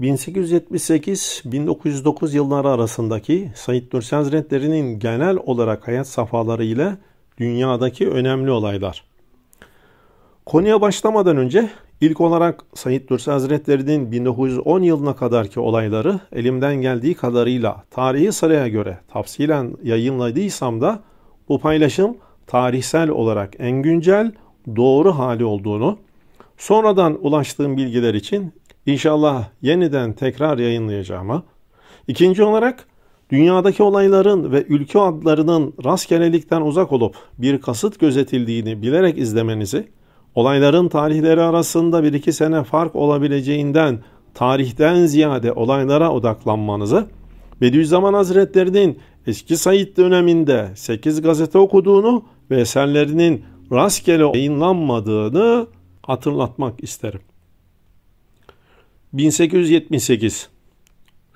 1878-1909 yılları arasındaki Said Nursi Hazretleri'nin genel olarak hayat safhaları ile dünyadaki önemli olaylar. Konuya başlamadan önce ilk olarak Said Nursi Hazretleri'nin 1910 yılına kadarki olayları elimden geldiği kadarıyla tarihi sıraya göre tafsilen yayınladıysam da bu paylaşım tarihsel olarak en güncel, doğru hali olduğunu, sonradan ulaştığım bilgiler için İnşallah yeniden tekrar yayınlayacağıma. İkinci olarak dünyadaki olayların ve ülke adlarının rastgelelikten uzak olup bir kasıt gözetildiğini bilerek izlemenizi, olayların tarihleri arasında bir iki sene fark olabileceğinden tarihten ziyade olaylara odaklanmanızı, Bediüzzaman Hazretleri'nin eski Said döneminde 8 gazete okuduğunu ve eserlerinin rastgele yayınlanmadığını hatırlatmak isterim. 1878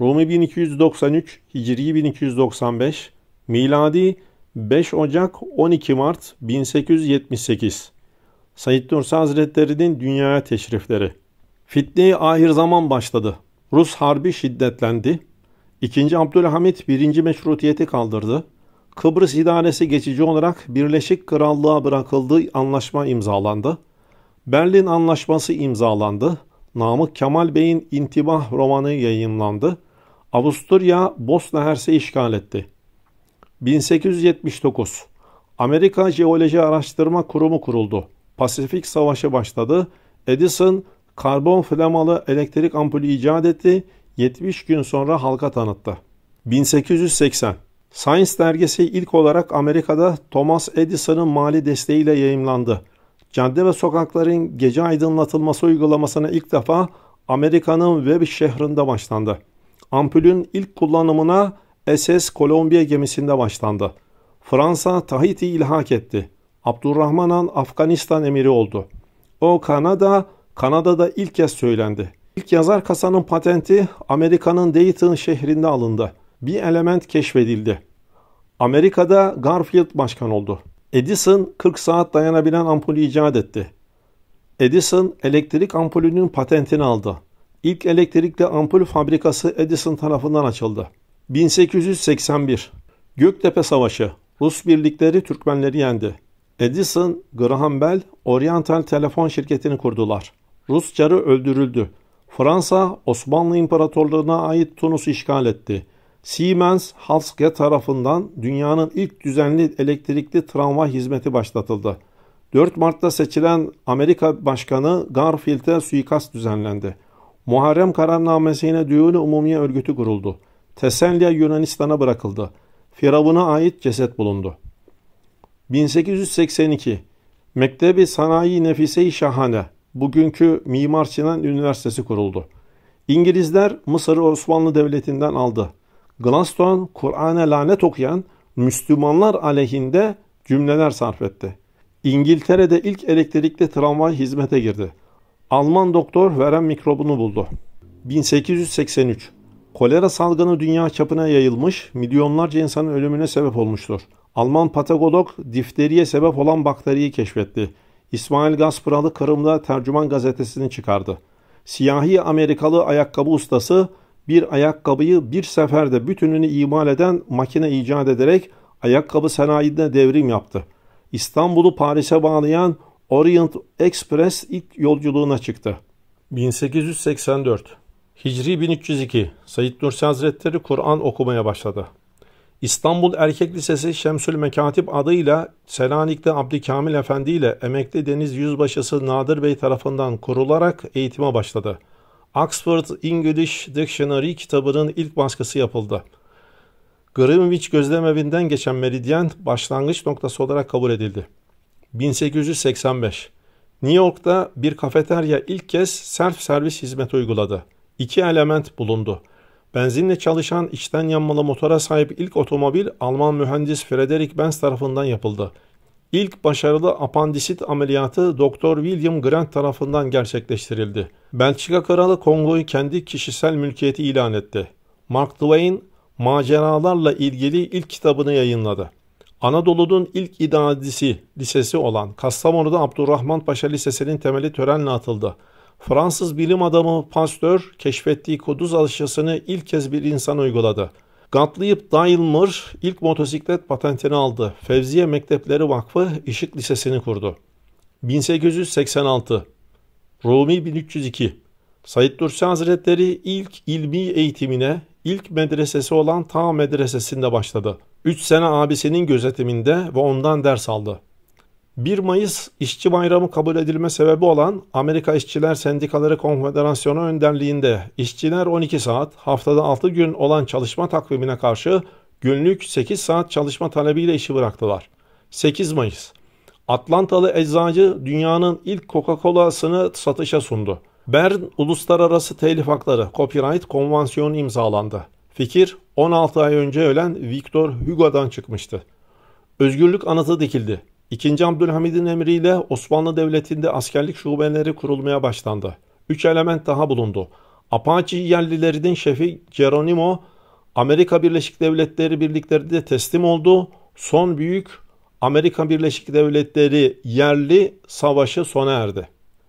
Rumi 1293 Hicri 1295 Miladi 5 Ocak 12 Mart 1878 Said Nursi Hazretleri'nin dünyaya teşrifleri Fitne-i ahir zaman başladı. Rus harbi şiddetlendi. 2. Abdülhamit 1. meşrutiyeti kaldırdı. Kıbrıs idaresi geçici olarak Birleşik Krallığa bırakıldığı anlaşma imzalandı. Berlin Anlaşması imzalandı. Namık Kemal Bey'in İntibah romanı yayınlandı. Avusturya Bosna Hers'e işgal etti. 1879 Amerika Jeoloji Araştırma Kurumu kuruldu. Pasifik Savaşı başladı. Edison karbon flamalı elektrik ampulü icat etti. 70 gün sonra halka tanıttı. 1880 Science dergisi ilk olarak Amerika'da Thomas Edison'ın mali desteğiyle yayımlandı cadde ve sokakların gece aydınlatılması uygulamasına ilk defa Amerika'nın Webb şehrinde başlandı. Ampulün ilk kullanımına SS Kolombiya gemisinde başlandı. Fransa Tahiti ilhak etti. Abdurrahman Han Afganistan emiri oldu. O Kanada, Kanada'da ilk kez söylendi. İlk yazar kasanın patenti Amerika'nın Dayton şehrinde alındı. Bir element keşfedildi. Amerika'da Garfield başkan oldu. Edison 40 saat dayanabilen ampulü icat etti. Edison elektrik ampulünün patentini aldı. İlk elektrikli ampul fabrikası Edison tarafından açıldı. 1881 Göktepe Savaşı Rus birlikleri Türkmenleri yendi. Edison, Graham Bell, Oriental Telefon Şirketi'ni kurdular. Rus çarı öldürüldü. Fransa, Osmanlı İmparatorluğu'na ait Tunus'u işgal etti. Siemens Halske tarafından dünyanın ilk düzenli elektrikli tramvay hizmeti başlatıldı. 4 Mart'ta seçilen Amerika Başkanı Garfield'e suikast düzenlendi. Muharrem kararnamesine düğünü umumiye örgütü kuruldu. Teselya Yunanistan'a bırakıldı. Firavun'a ait ceset bulundu. 1882 Mektebi Sanayi Nefise-i Şahane bugünkü Mimar Sinan Üniversitesi kuruldu. İngilizler Mısır'ı Osmanlı Devleti'nden aldı. Glaston, Kur'an'a lanet okuyan Müslümanlar aleyhinde cümleler sarf etti. İngiltere'de ilk elektrikli tramvay hizmete girdi. Alman doktor verem mikrobunu buldu. 1883 Kolera salgını dünya çapına yayılmış, milyonlarca insanın ölümüne sebep olmuştur. Alman patagolog difteriye sebep olan bakteriyi keşfetti. İsmail Gaspıralı Kırım'da Tercüman Gazetesi'ni çıkardı. Siyahi Amerikalı ayakkabı ustası bir ayakkabıyı bir seferde bütününü imal eden makine icat ederek ayakkabı sanayinde devrim yaptı. İstanbul'u Paris'e bağlayan Orient Express ilk yolculuğuna çıktı. 1884 Hicri 1302 Said Nursi Hazretleri Kur'an okumaya başladı. İstanbul Erkek Lisesi Şemsül Mekatip adıyla Selanik'te Abdülkamil Efendi ile emekli Deniz Yüzbaşısı Nadir Bey tarafından kurularak eğitime başladı. Oxford English Dictionary kitabının ilk baskısı yapıldı. Greenwich gözlem evinden geçen meridyen başlangıç noktası olarak kabul edildi. 1885 New York'ta bir kafeterya ilk kez self servis hizmet uyguladı. İki element bulundu. Benzinle çalışan içten yanmalı motora sahip ilk otomobil Alman mühendis Frederick Benz tarafından yapıldı. İlk başarılı apandisit ameliyatı Doktor William Grant tarafından gerçekleştirildi. Belçika Kralı Kongo'yu kendi kişisel mülkiyeti ilan etti. Mark Twain maceralarla ilgili ilk kitabını yayınladı. Anadolu'nun ilk idadisi lisesi olan Kastamonu'da Abdurrahman Paşa Lisesi'nin temeli törenle atıldı. Fransız bilim adamı Pasteur keşfettiği kuduz alışısını ilk kez bir insan uyguladı. Gatlayıp Daimler ilk motosiklet patentini aldı. Fevziye Mektepleri Vakfı Işık Lisesi'ni kurdu. 1886 Rumi 1302 Said Nursi Hazretleri ilk ilmi eğitimine ilk medresesi olan Ta Medresesi'nde başladı. 3 sene abisinin gözetiminde ve ondan ders aldı. 1 Mayıs işçi Bayramı kabul edilme sebebi olan Amerika İşçiler Sendikaları Konfederasyonu önderliğinde işçiler 12 saat, haftada 6 gün olan çalışma takvimine karşı günlük 8 saat çalışma talebiyle işi bıraktılar. 8 Mayıs Atlantalı eczacı dünyanın ilk Coca-Cola'sını satışa sundu. Bern Uluslararası Telif Hakları Copyright Konvansiyonu imzalandı. Fikir 16 ay önce ölen Victor Hugo'dan çıkmıştı. Özgürlük anıtı dikildi. 2. Abdülhamid'in emriyle Osmanlı Devleti'nde askerlik şubeleri kurulmaya başlandı. Üç element daha bulundu. Apache yerlilerinin şefi Geronimo, Amerika Birleşik Devletleri birliklerinde teslim oldu. Son büyük Amerika Birleşik Devletleri yerli savaşı sona erdi.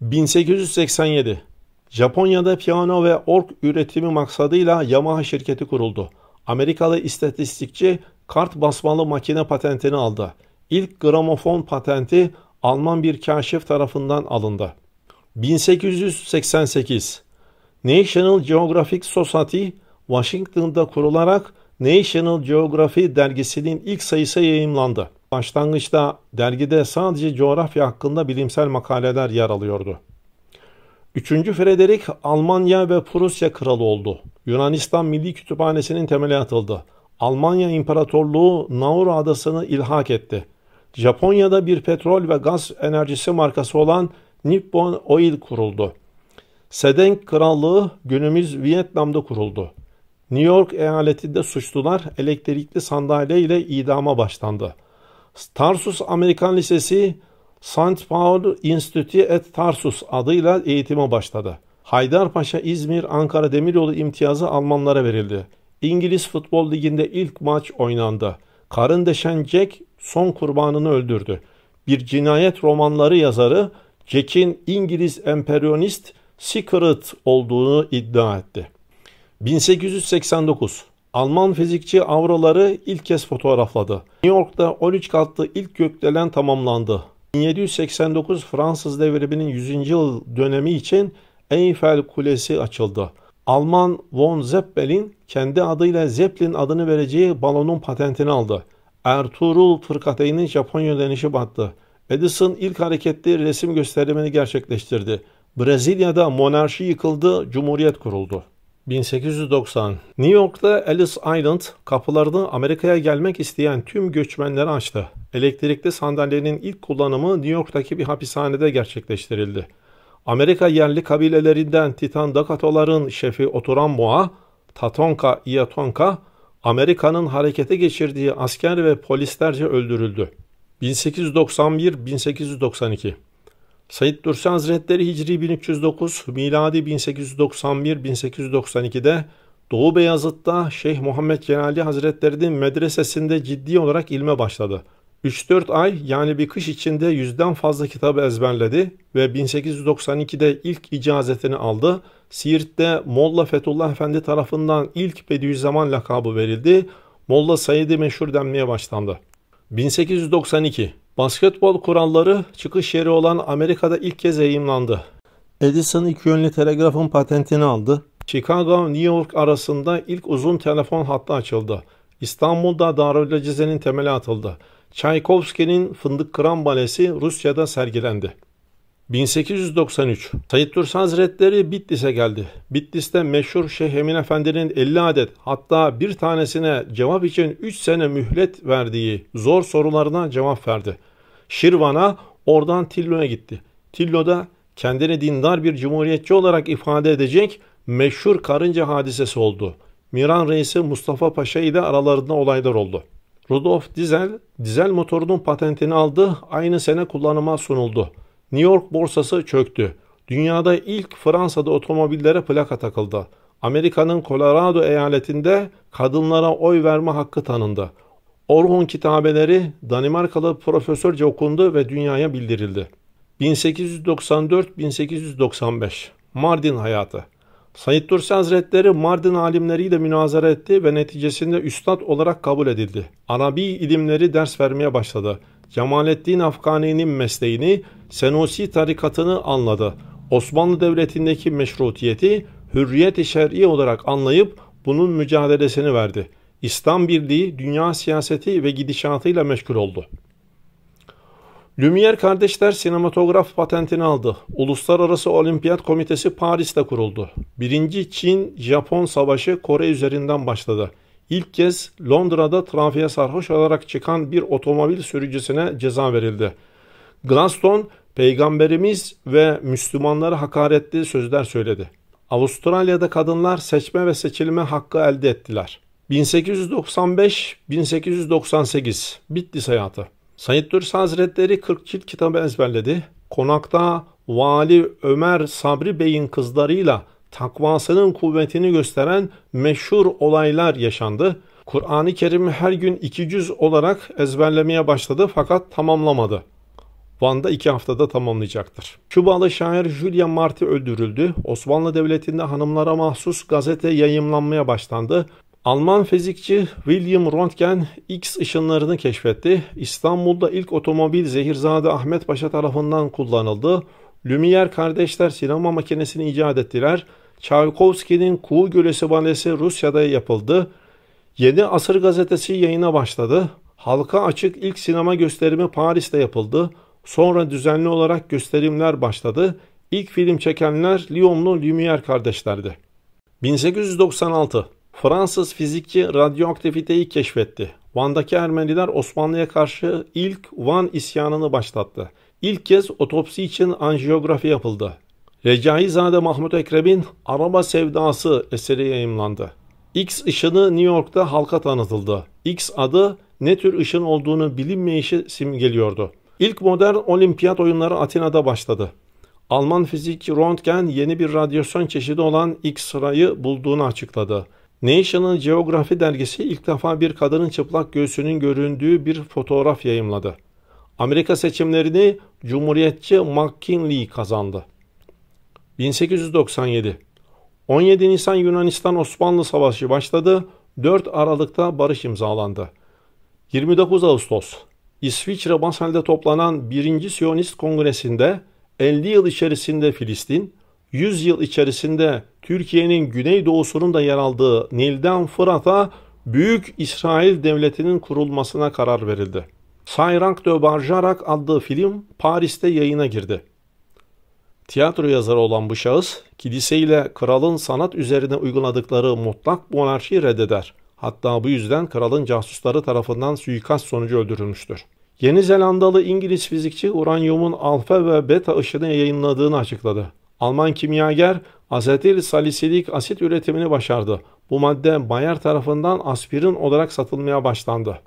1887 Japonya'da piyano ve ork üretimi maksadıyla Yamaha şirketi kuruldu. Amerikalı istatistikçi kart basmalı makine patentini aldı. İlk gramofon patenti Alman bir kaşif tarafından alındı. 1888 National Geographic Society Washington'da kurularak National Geography dergisinin ilk sayısı yayımlandı. Başlangıçta dergide sadece coğrafya hakkında bilimsel makaleler yer alıyordu. 3. Frederick Almanya ve Prusya kralı oldu. Yunanistan Milli Kütüphanesi'nin temeli atıldı. Almanya İmparatorluğu Nauru adasını ilhak etti. Japonya'da bir petrol ve gaz enerjisi markası olan Nippon Oil kuruldu. Sedeng Krallığı günümüz Vietnam'da kuruldu. New York eyaletinde suçlular elektrikli sandalye ile idama başlandı. Tarsus Amerikan Lisesi St. Paul Institute at Tarsus adıyla eğitime başladı. Haydarpaşa İzmir Ankara Demiryolu imtiyazı Almanlara verildi. İngiliz Futbol Ligi'nde ilk maç oynandı. Karın deşen Jack son kurbanını öldürdü. Bir cinayet romanları yazarı Jack'in İngiliz emperyonist Secret olduğunu iddia etti. 1889 Alman fizikçi avroları ilk kez fotoğrafladı. New York'ta 13 katlı ilk gökdelen tamamlandı. 1789 Fransız devriminin 100. yıl dönemi için Eiffel Kulesi açıldı. Alman von Zeppelin kendi adıyla Zeppelin adını vereceği balonun patentini aldı. Ertuğrul Fırkateyn'in Japonya denişi battı. Edison ilk hareketli resim gösterimini gerçekleştirdi. Brezilya'da monarşi yıkıldı, cumhuriyet kuruldu. 1890 New York'ta Ellis Island kapılarını Amerika'ya gelmek isteyen tüm göçmenlere açtı. Elektrikli sandalyenin ilk kullanımı New York'taki bir hapishanede gerçekleştirildi. Amerika yerli kabilelerinden Titan Dakatoların şefi Oturan Moa, Tatonka Iatonka, Amerika'nın harekete geçirdiği asker ve polislerce öldürüldü. 1891-1892 Said Dursi Hazretleri Hicri 1309, miladi 1891-1892'de Doğu Beyazıt'ta Şeyh Muhammed Cenali Hazretleri'nin medresesinde ciddi olarak ilme başladı. 3-4 ay yani bir kış içinde yüzden fazla kitabı ezberledi ve 1892'de ilk icazetini aldı. Siirt'te Molla Fethullah Efendi tarafından ilk Bediüzzaman lakabı verildi. Molla Said'i meşhur denmeye başlandı. 1892 Basketbol kuralları çıkış yeri olan Amerika'da ilk kez yayımlandı. Edison iki yönlü telegrafın patentini aldı. Chicago, New York arasında ilk uzun telefon hattı açıldı. İstanbul'da Darülcize'nin temeli atıldı. Çaykovski'nin Fındık Kıran Balesi Rusya'da sergilendi. 1893 Said Dursun Hazretleri Bitlis'e geldi. Bitlis'te meşhur Şeyh Emin Efendi'nin 50 adet hatta bir tanesine cevap için 3 sene mühlet verdiği zor sorularına cevap verdi. Şirvan'a oradan Tillo'ya gitti. Tillo'da kendini dindar bir cumhuriyetçi olarak ifade edecek meşhur karınca hadisesi oldu. Miran reisi Mustafa Paşa ile aralarında olaylar oldu. Rudolf Diesel, dizel motorunun patentini aldı, aynı sene kullanıma sunuldu. New York borsası çöktü. Dünyada ilk Fransa'da otomobillere plaka takıldı. Amerika'nın Colorado eyaletinde kadınlara oy verme hakkı tanındı. Orhun kitabeleri Danimarkalı profesörce okundu ve dünyaya bildirildi. 1894-1895 Mardin hayatı Sayit Nursi Hazretleri Mardin alimleriyle münazara etti ve neticesinde üstad olarak kabul edildi. Arabi ilimleri ders vermeye başladı. Cemalettin Afgani'nin mesleğini, Senusi tarikatını anladı. Osmanlı Devleti'ndeki meşrutiyeti hürriyet-i şer'i olarak anlayıp bunun mücadelesini verdi. İslam Birliği dünya siyaseti ve gidişatıyla meşgul oldu. Lumière kardeşler sinematograf patentini aldı. Uluslararası Olimpiyat Komitesi Paris'te kuruldu. Birinci Çin-Japon savaşı Kore üzerinden başladı. İlk kez Londra'da trafiğe sarhoş olarak çıkan bir otomobil sürücüsüne ceza verildi. Glaston, peygamberimiz ve Müslümanlara hakaretli sözler söyledi. Avustralya'da kadınlar seçme ve seçilme hakkı elde ettiler. 1895-1898 Bitlis hayatı Said Nursi Hazretleri 40 cilt kitabı ezberledi. Konakta Vali Ömer Sabri Bey'in kızlarıyla takvasının kuvvetini gösteren meşhur olaylar yaşandı. Kur'an-ı Kerim'i her gün 200 olarak ezberlemeye başladı fakat tamamlamadı. Van'da iki haftada tamamlayacaktır. Kübalı şair Julia Marti öldürüldü. Osmanlı Devleti'nde hanımlara mahsus gazete yayımlanmaya başlandı. Alman fizikçi William Röntgen X ışınlarını keşfetti. İstanbul'da ilk otomobil Zehirzade Ahmet Paşa tarafından kullanıldı. Lumière kardeşler sinema makinesini icat ettiler. Çaykovski'nin Kuğu Gölesi Balesi Rusya'da yapıldı. Yeni Asır gazetesi yayına başladı. Halka açık ilk sinema gösterimi Paris'te yapıldı. Sonra düzenli olarak gösterimler başladı. İlk film çekenler Lyonlu Lumière kardeşlerdi. 1896 Fransız fizikçi radyoaktiviteyi keşfetti. Van'daki Ermeniler Osmanlı'ya karşı ilk Van isyanını başlattı. İlk kez otopsi için anjiyografi yapıldı. Recaizade Mahmut Ekrem'in Araba Sevdası eseri yayımlandı. X ışını New York'ta halka tanıtıldı. X adı ne tür ışın olduğunu bilinmeyişi simgeliyordu. İlk modern olimpiyat oyunları Atina'da başladı. Alman fizik Röntgen yeni bir radyasyon çeşidi olan X-rayı bulduğunu açıkladı. Nation'ın Geography dergisi ilk defa bir kadının çıplak göğsünün göründüğü bir fotoğraf yayımladı. Amerika seçimlerini Cumhuriyetçi McKinley kazandı. 1897 17 Nisan Yunanistan-Osmanlı Savaşı başladı. 4 Aralık'ta barış imzalandı. 29 Ağustos İsviçre Basel'de toplanan 1. Siyonist Kongresi'nde 50 yıl içerisinde Filistin, 100 yıl içerisinde Türkiye'nin güneydoğusunun da yer aldığı Nil'den Fırat'a Büyük İsrail Devleti'nin kurulmasına karar verildi. Sayrank de Barjarak adlı film Paris'te yayına girdi. Tiyatro yazarı olan bu şahıs, kiliseyle kralın sanat üzerine uyguladıkları mutlak monarşi reddeder. Hatta bu yüzden kralın casusları tarafından suikast sonucu öldürülmüştür. Yeni Zelandalı İngiliz fizikçi uranyumun alfa ve beta ışını yayınladığını açıkladı. Alman kimyager Azetil salisilik asit üretimini başardı. Bu madde Bayer tarafından aspirin olarak satılmaya başlandı.